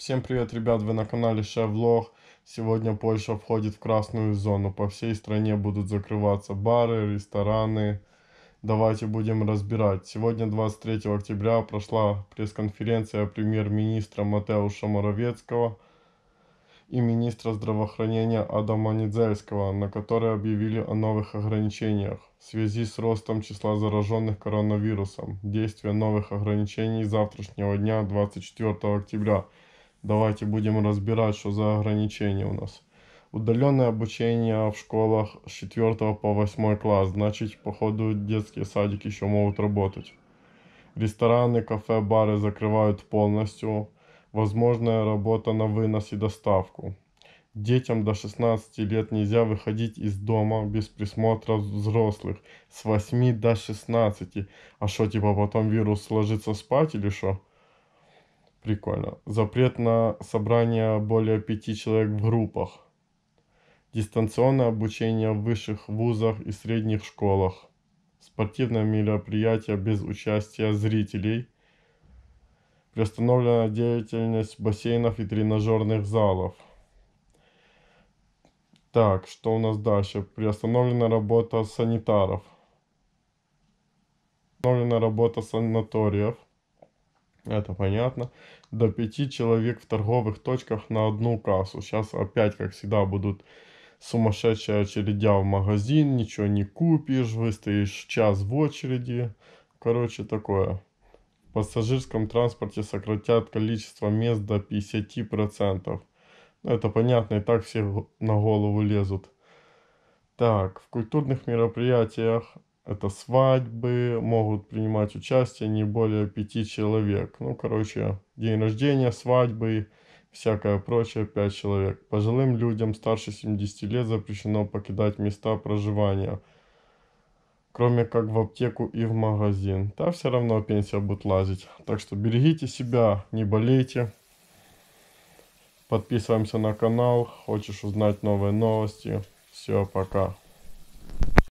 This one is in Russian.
Всем привет, ребят, вы на канале Шевлог. Сегодня Польша входит в красную зону. По всей стране будут закрываться бары, рестораны. Давайте будем разбирать. Сегодня, 23 октября, прошла пресс-конференция премьер-министра Матеуша Моровецкого и министра здравоохранения Адама Нидзельского, на которой объявили о новых ограничениях в связи с ростом числа зараженных коронавирусом. Действие новых ограничений завтрашнего дня, 24 октября – Давайте будем разбирать, что за ограничения у нас. Удаленное обучение в школах с 4 по 8 класс. Значит, походу, детские садики еще могут работать. Рестораны, кафе, бары закрывают полностью. Возможная работа на вынос и доставку. Детям до 16 лет нельзя выходить из дома без присмотра взрослых. С 8 до 16. А что, типа потом вирус ложится спать или что? Прикольно. Запрет на собрание более пяти человек в группах. Дистанционное обучение в высших вузах и средних школах. Спортивное мероприятие без участия зрителей. Приостановлена деятельность бассейнов и тренажерных залов. Так, что у нас дальше? Приостановлена работа санитаров. Приостановлена работа санаториев это понятно. До 5 человек в торговых точках на одну кассу. Сейчас опять, как всегда, будут сумасшедшая очередя в магазин, ничего не купишь, выстоишь час в очереди. Короче, такое. В пассажирском транспорте сократят количество мест до 50%. Это понятно, и так все на голову лезут. Так, в культурных мероприятиях это свадьбы, могут принимать участие не более пяти человек. Ну, короче, день рождения, свадьбы, всякое прочее, пять человек. Пожилым людям старше 70 лет запрещено покидать места проживания, кроме как в аптеку и в магазин. Да, все равно пенсия будет лазить. Так что берегите себя, не болейте. Подписываемся на канал, хочешь узнать новые новости. Все, пока.